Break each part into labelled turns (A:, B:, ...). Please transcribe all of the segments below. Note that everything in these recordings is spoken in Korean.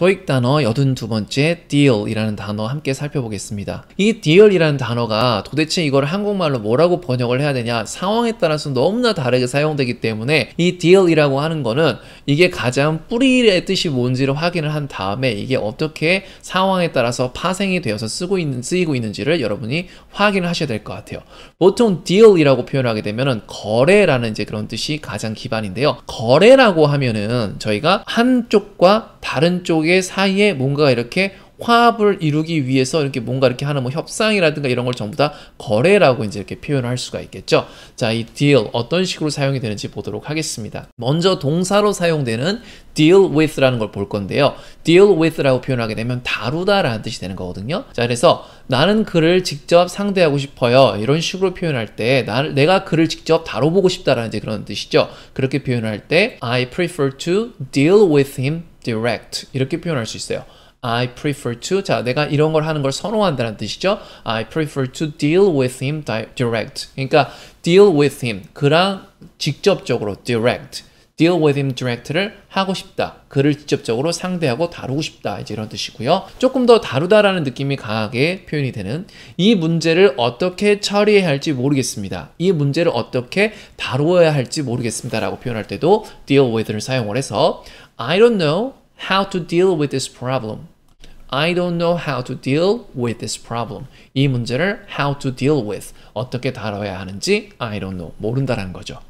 A: 토익 단어 82번째 deal이라는 단어 함께 살펴보겠습니다. 이 deal이라는 단어가 도대체 이걸 한국말로 뭐라고 번역을 해야 되냐 상황에 따라서 너무나 다르게 사용되기 때문에 이 deal이라고 하는 거는 이게 가장 뿌리의 뜻이 뭔지를 확인을 한 다음에 이게 어떻게 상황에 따라서 파생이 되어서 쓰고 있는, 쓰이고 있는지를 여러분이 확인을 하셔야 될 것 같아요. 보통 deal이라고 표현하게 되면 거래라는 이제 그런 뜻이 가장 기반인데요. 거래라고 하면은 저희가 한쪽과 다른 쪽의 그게 사이에 뭔가 이렇게 화합을 이루기 위해서 이렇게 뭔가 이렇게 하는 뭐 협상이라든가 이런 걸 전부 다 거래라고 이제 이렇게 표현할 수가 있겠죠. 자, 이 deal 어떤 식으로 사용이 되는지 보도록 하겠습니다. 먼저 동사로 사용되는 deal with라는 걸 볼 건데요. deal with라고 표현하게 되면 다루다라는 뜻이 되는 거거든요. 자, 그래서 나는 그를 직접 상대하고 싶어요. 이런 식으로 표현할 때나 내가 그를 직접 다뤄보고 싶다라는 이제 그런 뜻이죠. 그렇게 표현할 때 I prefer to deal with him direct 이렇게 표현할 수 있어요. I prefer to 자 내가 이런 걸 하는 걸 선호한다는 뜻이죠. I prefer to deal with him direct. 그러니까 deal with him 그랑 직접적으로 direct deal with him direct를 하고 싶다. 그를 직접적으로 상대하고 다루고 싶다. 이제 이런 뜻이고요. 조금 더 다루다라는 느낌이 강하게 표현이 되는 이 문제를 어떻게 처리해야 할지 모르겠습니다. 이 문제를 어떻게 다루어야 할지 모르겠습니다라고 표현할 때도 deal with를 사용을 해서 I don't know how to deal with this problem. I don't know how to deal with this problem. 이 문제를 how to deal with 어떻게 다뤄야 하는지 I don't know 모른다라는 거죠.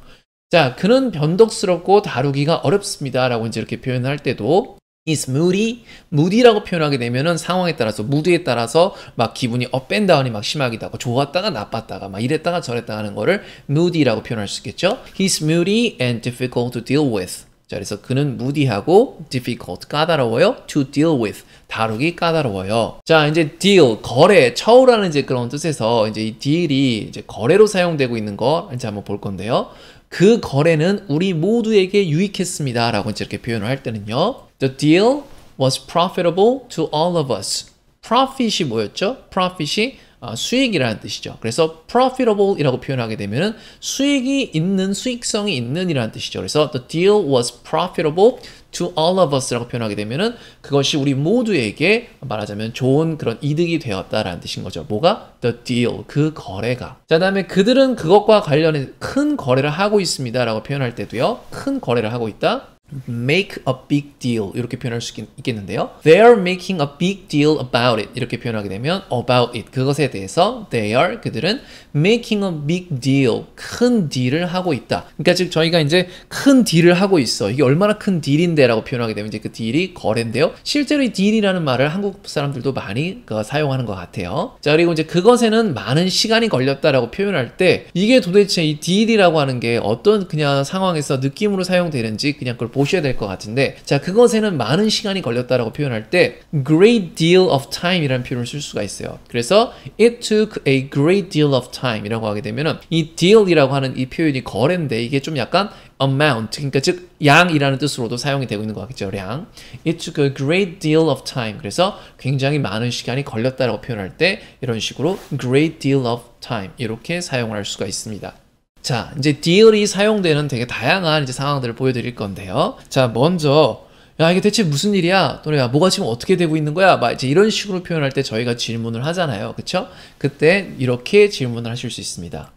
A: 자, 그는 변덕스럽고 다루기가 어렵습니다라고 이제 이렇게 표현할 때도 is moody, moody라고 표현하게 되면은 상황에 따라서 무드에 따라서 막 기분이 업앤다운이 막 심하기도 하고 좋았다가 나빴다가 막 이랬다가 저랬다 하는 거를 moody라고 표현할 수 있겠죠. He's moody and difficult to deal with. 자, 그래서 그는 무디하고 difficult 까다로워요. to deal with 다루기 까다로워요. 자, 이제 deal 거래 처우라는 이제 그런 뜻에서 이제 이 deal이 이제 거래로 사용되고 있는 거 이제 한번 볼 건데요. 그 거래는 우리 모두에게 유익했습니다라고 이렇게 표현을 할 때는요. The deal was profitable to all of us. profit이 뭐였죠? profit이 아, 수익이라는 뜻이죠. 그래서 profitable이라고 표현하게 되면 수익이 있는 수익성이 있는이라는 뜻이죠. 그래서 the deal was profitable to all of us라고 표현하게 되면 그것이 우리 모두에게 말하자면 좋은 그런 이득이 되었다라는 뜻인 거죠. 뭐가 the deal 그 거래가. 자, 다음에 그들은 그것과 관련해 큰 거래를 하고 있습니다라고 표현할 때도요. 큰 거래를 하고 있다. make a big deal 이렇게 표현할 수 있, 겠는데요 They're a making a big deal about it 이렇게 표현하게 되면 about it 그것에 대해서 they are 그들은 making a big deal 큰 딜을 하고 있다. 그러니까 즉 저희가 이제 큰 딜을 하고 있어. 이게 얼마나 큰 딜인데라고 표현하게 되면 이제 그 딜이 거래인데요. 실제로 이 딜이라는 말을 한국 사람들도 많이 그, 사용하는 것 같아요. 자 그리고 이제 그것에는 많은 시간이 걸렸다라고 표현할 때 이게 도대체 이 딜이라고 하는 게 어떤 그냥 상황에서 느낌으로 사용되는지 그냥 그걸 보 보셔야 될 것 같은데 자 그것에는 많은 시간이 걸렸다라고 표현할 때 great deal of time 이라는 표현을 쓸 수가 있어요 그래서 it took a great deal of time 이라고 하게 되면은 이 deal 이라고 하는 이 표현이 거래인데 이게 좀 약간 amount 그러니까 즉 양이라는 뜻으로도 사용이 되고 있는 것 같겠죠 량 it took a great deal of time 그래서 굉장히 많은 시간이 걸렸다라고 표현할 때 이런 식으로 great deal of time 이렇게 사용을 할 수가 있습니다 자, 이제 deal이 사용되는 되게 다양한 이제 상황들을 보여드릴 건데요. 자, 먼저 야 이게 대체 무슨 일이야? 또는 야 뭐가 지금 어떻게 되고 있는 거야? 막 이제 이런 식으로 표현할 때 저희가 질문을 하잖아요, 그렇 그때 이렇게 질문을 하실 수 있습니다.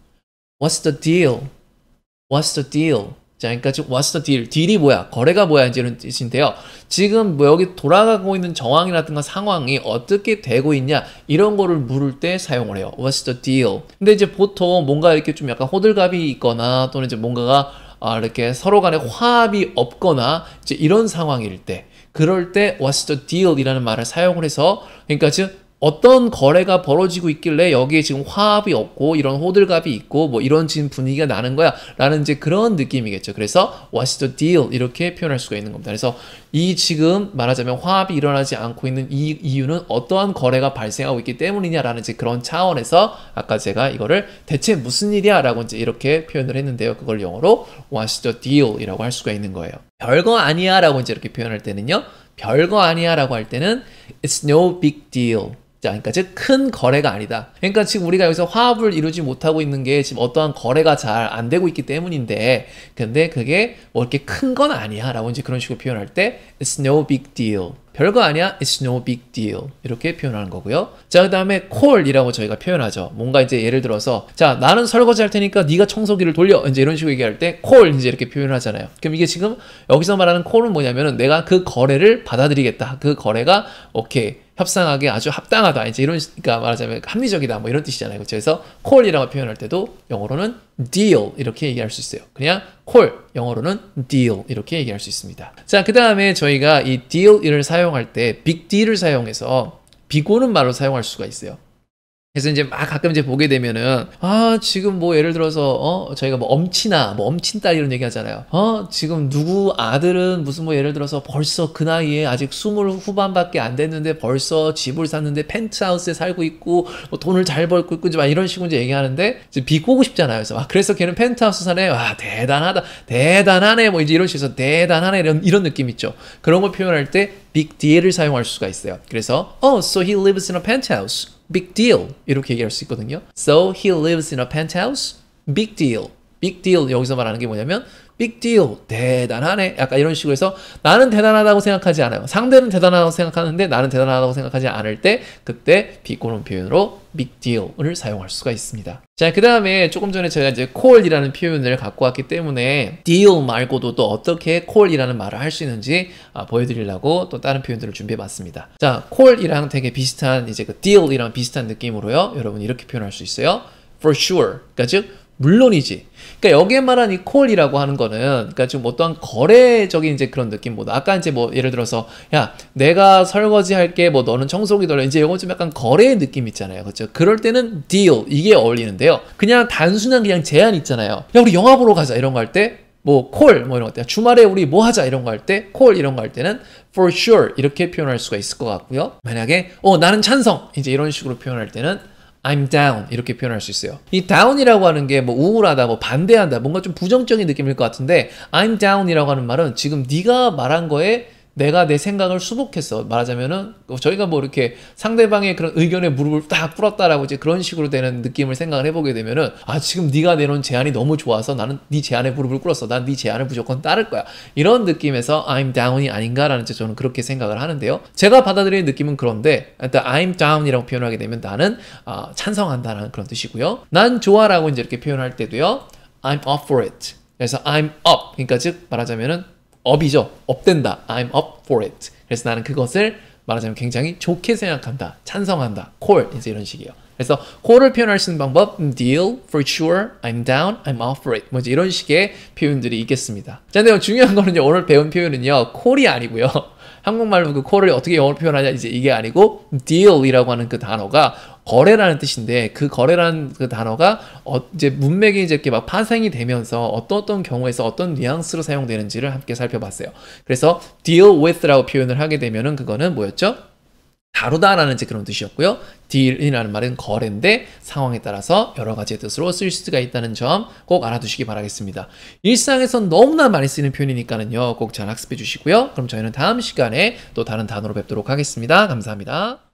A: What's the deal? What's the deal? 자, 그러니까 지금 what's the deal? 딜이 뭐야? 거래가 뭐야? 이런 뜻인데요. 지금 뭐 여기 돌아가고 있는 정황이라든가 상황이 어떻게 되고 있냐 이런 거를 물을 때 사용을 해요. What's the deal? 근데 이제 보통 뭔가 이렇게 좀 약간 호들갑이 있거나 또는 이제 뭔가가 아, 이렇게 서로 간에 화합이 없거나 이제 이런 상황일 때 그럴 때 what's the deal 이라는 말을 사용을 해서 그러니까 지금 어떤 거래가 벌어지고 있길래 여기에 지금 화합이 없고 이런 호들갑이 있고 뭐 이런 지금 분위기가 나는 거야 라는 이제 그런 느낌이겠죠. 그래서 what's the deal 이렇게 표현할 수가 있는 겁니다. 그래서 이 지금 말하자면 화합이 일어나지 않고 있는 이 이유는 어떠한 거래가 발생하고 있기 때문이냐라는 이제 그런 차원에서 아까 제가 이거를 대체 무슨 일이야 라고 이제 이렇게 표현을 했는데요. 그걸 영어로 what's the deal 이라고 할 수가 있는 거예요. 별거 아니야 라고 이제 이렇게 표현할 때는요. 별거 아니야 라고 할 때는 it's no big deal 그러니까 즉큰 거래가 아니다. 그러니까 지금 우리가 여기서 화합을 이루지 못하고 있는 게 지금 어떠한 거래가 잘 안 되고 있기 때문인데, 근데 그게 뭐 이렇게 큰 건 아니야라고 이제 그런 식으로 표현할 때 it's no big deal. 별거 아니야. It's no big deal. 이렇게 표현하는 거고요. 자, 그 다음에 call이라고 저희가 표현하죠. 뭔가 이제 예를 들어서 자, 나는 설거지 할 테니까 네가 청소기를 돌려. 이제 이런 식으로 얘기할 때 call 이제 이렇게 표현 하잖아요. 그럼 이게 지금 여기서 말하는 call은 뭐냐면은 내가 그 거래를 받아들이겠다. 그 거래가 오케이. 협상하기 아주 합당하다. 이제 이런 그러니까 말하자면 합리적이다. 뭐 이런 뜻이잖아요. 그렇 그래서 콜이라고 표현할 때도 영어로는 deal 이렇게 얘기할 수 있어요. 그냥 콜, 영어로는 deal 이렇게 얘기할 수 있습니다. 자, 그다음에 저희가 이 deal을 사용할 때 big deal을 사용해서 비고는 말로 사용할 수가 있어요. 그래서 이제 막 가끔 이제 보게 되면은 아 지금 뭐 예를 들어서 어 저희가 뭐 엄친아 뭐 엄친딸 이런 얘기 하잖아요 어 지금 누구 아들은 무슨 뭐 예를 들어서 벌써 그 나이에 아직 스물 후반밖에 안 됐는데 벌써 집을 샀는데 펜트하우스에 살고 있고 뭐 돈을 잘 벌고 있고 막 이런 식으로 이제 얘기하는데 이제 비꼬고 싶잖아요 그래서 막 그래서 걔는 펜트하우스 사네 와 대단하다 대단하네 뭐 이제 이런 식으로 대단하네 이런 이런 느낌 있죠 그런 걸 표현할 때 big deal을 사용할 수가 있어요 그래서 oh so he lives in a penthouse Big deal 이렇게 얘기할 수 있거든요. So he lives in a penthouse. Big deal. big deal 여기서 말하는 게 뭐냐면 big deal 대단하네 약간 이런 식으로 해서 나는 대단하다고 생각하지 않아요 상대는 대단하다고 생각하는데 나는 대단하다고 생각하지 않을 때 그때 비꼬는 표현으로 big deal을 사용할 수가 있습니다 자 그 다음에 조금 전에 제가 이제 call이라는 표현을 갖고 왔기 때문에 deal 말고도 또 어떻게 call이라는 말을 할 수 있는지 아, 보여드리려고 또 다른 표현들을 준비해 봤습니다 자 call이랑 되게 비슷한 이제 그 deal이랑 비슷한 느낌으로요 여러분 이렇게 표현할 수 있어요 for sure 그러니까 즉 물론이지. 그러니까 여기에 말한 이 콜이라고 하는 거는 그러니까 지금 어떠한 거래적인 이제 그런 느낌보다 아까 이제 뭐 예를 들어서 야 내가 설거지 할게 뭐 너는 청소기 돌려 이제 이건 좀 약간 거래의 느낌 있잖아요 그렇죠 그럴 때는 deal 이게 어울리는데요 그냥 단순한 그냥 제안 있잖아요 야 우리 영화 보러 가자 이런 거 할 때 뭐 콜뭐 뭐 이런 거때 주말에 우리 뭐 하자 이런 거 할 때 콜 이런 거 할 때는 for sure 이렇게 표현할 수가 있을 것 같고요 만약에 어 나는 찬성 이제 이런 식으로 표현할 때는 I'm down 이렇게 표현할 수 있어요. 이 down이라고 하는 게 뭐 우울하다, 뭐 반대한다, 뭔가 좀 부정적인 느낌일 것 같은데 I'm down이라고 하는 말은 지금 네가 말한 거에 내가 내 생각을 수복했어. 말하자면은 저희가 뭐 이렇게 상대방의 그런 의견에 무릎을 딱 꿇었다라고 이제 그런 식으로 되는 느낌을 생각을 해보게 되면은 아 지금 네가 내놓은 제안이 너무 좋아서 나는 네 제안에 무릎을 꿇었어. 난 네 제안을 무조건 따를 거야. 이런 느낌에서 I'm down이 아닌가라는 저는 그렇게 생각을 하는데요. 제가 받아들이는 느낌은 그런데 일단 I'm down이라고 표현하게 되면 나는 아, 찬성한다라는 그런 뜻이고요. 난 좋아라고 이제 이렇게 표현할 때도요. I'm up for it. 그래서 I'm up. 그러니까 즉 말하자면은 업이죠. 업된다. I'm up for it. 그래서 나는 그것을 말하자면 굉장히 좋게 생각한다. 찬성한다. call 이제 이런 식이에요. 그래서 call을 표현할 수 있는 방법 음, deal, for sure, I'm down, I'm up for it 뭐이런 식의 표현들이 있겠습니다. 자, 근데 중요한 거는요. 오늘 배운 표현은요. call이 아니고요. 한국말로 그 콜을 어떻게 영어로 표현하냐 이제 이게 아니고 deal이라고 하는 그 단어가 거래라는 뜻인데 그 거래라는 그 단어가 어, 이제 문맥이 이제 이렇게 막 파생이 되면서 어떤 어떤 경우에서 어떤 뉘앙스로 사용되는지를 함께 살펴봤어요. 그래서 deal with라고 표현을 하게 되면은 그거는 뭐였죠? 다루다라는 그런 뜻이었고요. deal이라는 말은 거래인데 상황에 따라서 여러 가지의 뜻으로 쓸 수가 있다는 점 꼭 알아두시기 바라겠습니다. 일상에선 너무나 많이 쓰는 이표현이니까요꼭 잘 학습해 주시고요. 그럼 저희는 다음 시간에 또 다른 단어로 뵙도록 하겠습니다. 감사합니다.